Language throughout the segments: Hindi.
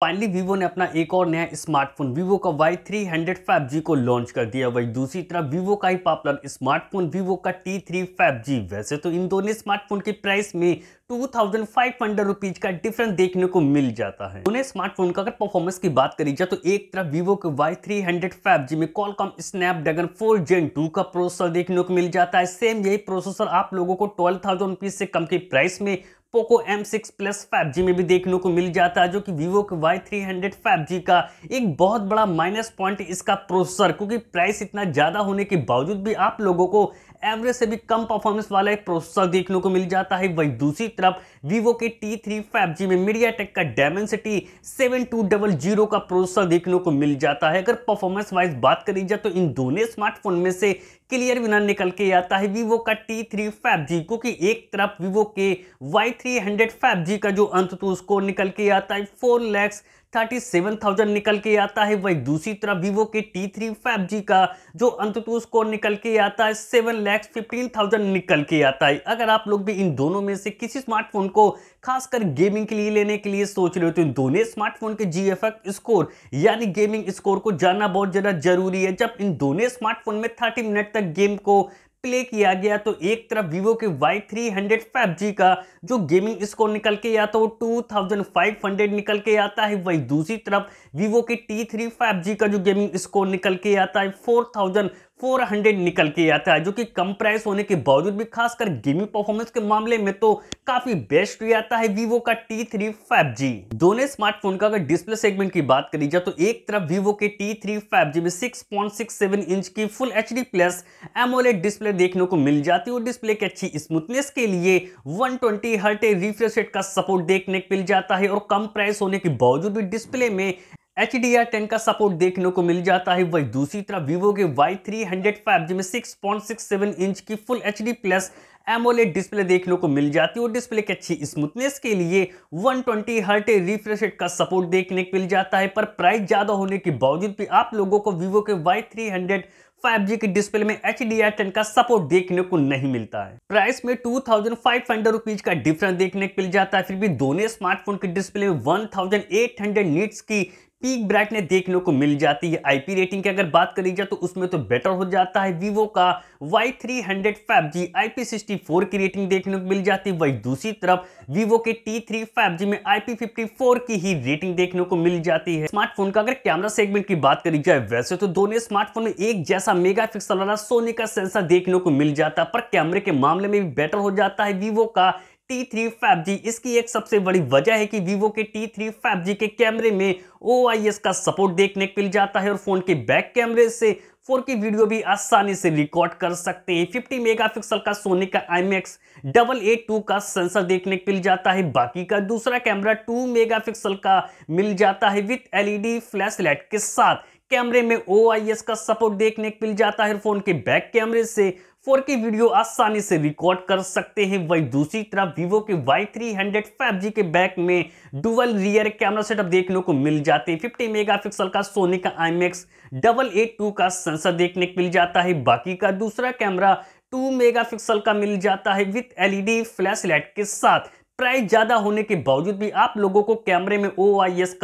फाइनली वीवो ने अपना एक और नया स्मार्टफोन वीवो का Y three hundred five G को लॉन्च कर दिया वही दूसरी तरफ वीवो का ही पॉपुलर स्मार्टफोन वीवो का टी थ्री फाइव जी वैसे तो इन दोनों स्मार्टफोन के प्राइस में two thousand five hundred rupees का डिफरेंस देखने को मिल जाता है उन्हें स्मार्टफोन का अगर परफॉर्मेंस की बात करी जाए तो एक तरफ वीवो के Y three hundred five G में Qualcomm Snapdragon four gen two का प्रोसेसर देखने को मिल जाता है सेम यही प्रोसेसर आप लोगों को ट्वेल्व थाउजेंड रुपीज से कम के प्राइस में पोको M6 प्लस जी में भी देखने को मिल जाता है जो कि वीवो के Y300 5G का एक बहुत बड़ा माइनस पॉइंट इसका प्रोसेसर क्योंकि प्राइस इतना ज़्यादा होने के बावजूद भी आप लोगों को एवरेज से भी कम परफॉर्मेंस वाला एक प्रोसेसर देखने को मिल जाता है वहीं दूसरी तरफ वीवो के टी थ्री फाइव जी में मीडिया टेक का Dimensity seven two double zero का प्रोसेसर देखने को मिल जाता है अगर परफॉर्मेंस वाइज बात करी जाए तो इन दोनों स्मार्टफोन में से क्लियर विनर निकल के आता है वीवो का टी थ्री फाइव जी क्योंकि एक तरफ वीवो के Y three hundred five G का जो अंत तो उसको निकल के आता है four lakhs thirty seven thousand निकल के आता है वही दूसरी तरफ वीवो के टी थ्री फाइव जी का जो अंततोष स्कोर निकल के आता है सेवन लैक्स फिफ्टीन थाउजेंड निकल के आता है अगर आप लोग भी इन दोनों में से किसी स्मार्टफोन को खासकर गेमिंग के लिए लेने के लिए सोच रहे हो तो इन दोनों स्मार्टफोन के जी स्कोर यानी गेमिंग स्कोर को जानना बहुत ज़्यादा जरूरी है जब इन दोनों स्मार्टफोन में थर्टी मिनट तक गेम को प्ले किया गया तो एक तरफ वीवो के Y three hundred five G का जो गेमिंग स्कोर निकल के आता है वो टू थाउजेंड फाइव हंड्रेड निकल के आता है वही दूसरी तरफ वीवो के टी थ्री फाइव जी का जो गेमिंग स्कोर निकल के आता है फोर थाउजेंड 400 निकल के आता है जो कि कम प्राइस होने के बावजूद भी खासकर गेमिंग परफॉर्मेंस के मामले में तो काफी बेस्ट भी आता है वीवो का T3 5G दोनों स्मार्टफोन का अगर डिस्प्ले सेगमेंट की बात करी जाए तो एक तरफ वीवो के T3 5G में 6.67 इंच की full H D plus AMOLED display देखने को मिल जाती है और डिस्प्ले की अच्छी स्मूथनेस के लिए वन ट्वेंटी हर्टे रिफ्रेश का सपोर्ट देखने को मिल जाता है और कम प्राइस होने के बावजूद भी डिस्प्ले में एच डी आर टेन का सपोर्ट देखने को मिल जाता है वही दूसरी तरफ वीवो के Y three hundred five G में six point six seven inch की full H D plus AMOLED display देखने को मिल जाती है और डिस्प्ले की अच्छी स्मूथनेस के लिए 120 ट्वेंटी हर्ट रिफ्रेश का सपोर्ट देखने को मिल जाता है पर प्राइस ज़्यादा होने के बावजूद भी आप लोगों को वीवो के Y three hundred five G के डिस्प्ले में एच डी आर टेन का सपोर्ट देखने को नहीं मिलता है प्राइस में two thousand five hundred rupees का डिफरेंस देखने को मिल जाता है फिर भी दोनों स्मार्टफोन के डिस्प्ले में one thousand eight hundred nits की पीक ब्राइटनेस देखने को मिल जाती है आईपी रेटिंग की अगर बात करी जाए तो उसमें तो बेटर हो जाता है वीवो का Y three hundred five G I P sixty four की रेटिंग देखने को मिल जाती है वही दूसरी तरफ वीवो के टी थ्री फाइव जी में आई पी फिफ्टी फोर की ही रेटिंग देखने को मिल जाती है स्मार्टफोन का अगर कैमरा सेगमेंट की बात करी जाए वैसे तो दोनों स्मार्टफोन में एक जैसा मेगा पिक्सल वाला सोनी का सेंसर देखने को मिल जाता है पर कैमरे के मामले में भी बेटर हो जाता है वीवो का T3 5G इसकी एक सबसे बड़ी वजह है कि Vivo के T3 5G के कैमरे में OIS का सपोर्ट देखने को मिल जाता है और फोन के बैक कैमरे से 4K वीडियो भी आसानी से रिकॉर्ड कर सकते हैं 50 मेगापिक्सल का सोनी का IMX डबल ए टू का सेंसर देखने को मिल जाता है बाकी का दूसरा कैमरा 2 मेगापिक्सल का मिल जाता है विथ एलईडी फ्लैश लाइट के साथ कैमरे में ओ का सपोर्ट देखने को मिल जाता है फोन के बैक कैमरे से फोर 4K वीडियो आसानी से रिकॉर्ड कर सकते हैं वही दूसरी तरफ वीवो के Y300 5G के बैक में डुअल रियर कैमरा सेटअप देखने को मिल जाते हैं 50 मेगापिक्सल का सोनी का I MX double eight two का सेंसर देखने को मिल जाता है बाकी का दूसरा कैमरा 2 मेगापिक्सल का मिल जाता है विथ एलईडी फ्लैश लाइट के साथ प्राइस ज़्यादा होने के बावजूद भी आप लोगों को कैमरे में ओ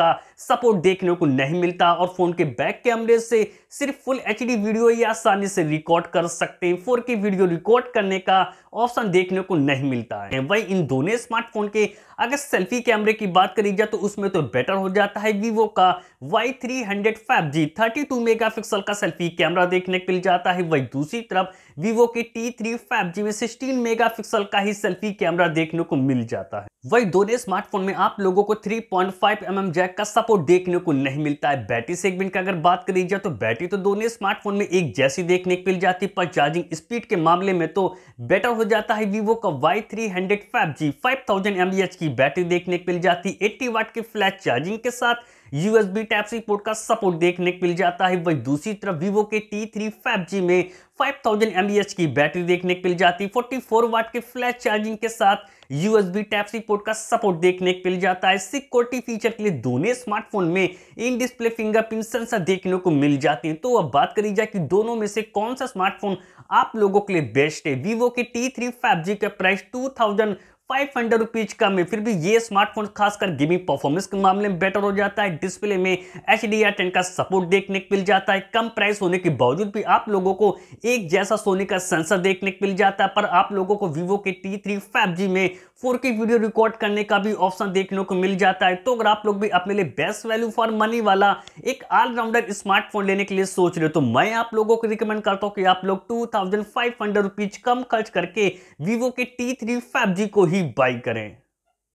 का सपोर्ट देखने को नहीं मिलता और फ़ोन के बैक कैमरे से सिर्फ फुल एच वीडियो ही आसानी से रिकॉर्ड कर सकते हैं फोर वीडियो रिकॉर्ड करने का ऑप्शन देखने को नहीं मिलता है वही इन दोनों स्मार्टफोन के अगर सेल्फी कैमरे की बात करी जाए तो उसमें तो बेटर हो जाता है वीवो का Y three hundred five G thirty two megapixel का सेल्फी कैमरा देखने को मिल जाता है वही दूसरी तरफ वीवो के टी थ्री फाइव जी में सिक्सटीन मेगा पिक्सल का ही सेल्फी कैमरा देखने को मिल जाता है जाता है वही दोनों स्मार्टफोन में आप लोगों को 3.5 पॉइंट mm जैक का सपोर्ट देखने को नहीं मिलता है बैटरी सेगमेंट का अगर बात करी जाए तो बैटरी तो दोनों स्मार्टफोन में एक जैसी देखने को मिल जाती है पर चार्जिंग स्पीड के मामले में तो बेटर हो जाता है वीवो का वाई थ्री हंड्रेड फाइव की बैटरी देखने को मिल जाती है एट्टी वाट की फ्लैश चार्जिंग के साथ यूएसबी टाइप सी पोर्ट का सपोर्ट देखने को मिल जाता है वही दूसरी तरफ वीवो के टी थ्री फाइव जी में 5000 mAh की बैटरी देखने को मिल जाती है 44 वाट के फ्लैश चार्जिंग के साथ USB टाइप सी पोर्ट का सपोर्ट देखने को मिल जाता है सिक्योरिटी फीचर के लिए दोनों स्मार्टफोन में इन डिस्प्ले फिंगरप्रिंट सेंसर देखने को मिल जाते हैं तो अब बात करी जाए कि दोनों में से कौन सा स्मार्टफोन आप लोगों के लिए बेस्ट है वीवो के टी थ्री फाइव जी का price two thousand five hundred rupees कम है फिर भी ये स्मार्टफोन खासकर गेमिंग परफॉर्मेंस के मामले में बेटर हो जाता है डिस्प्ले में एच डी आर टेन का सपोर्ट देखने को मिल जाता है कम प्राइस होने के बावजूद भी आप लोगों को एक जैसा सोने का सेंसर देखने को मिल जाता है पर आप लोगों को वीवो के टी थ्री फाइव जी में फोर के वीडियो रिकॉर्ड करने का भी ऑप्शन देखने को मिल जाता है तो अगर आप लोग भी अपने लिए बेस्ट वैल्यू फॉर मनी वाला एक ऑलराउंडर स्मार्टफोन लेने के लिए सोच रहे हो तो मैं आप लोगों को रिकमेंड करता हूँ कि आप लोग two thousand five hundred rupees कम खर्च करके वीवो के टी थ्री फाइव जी को ही बाई करें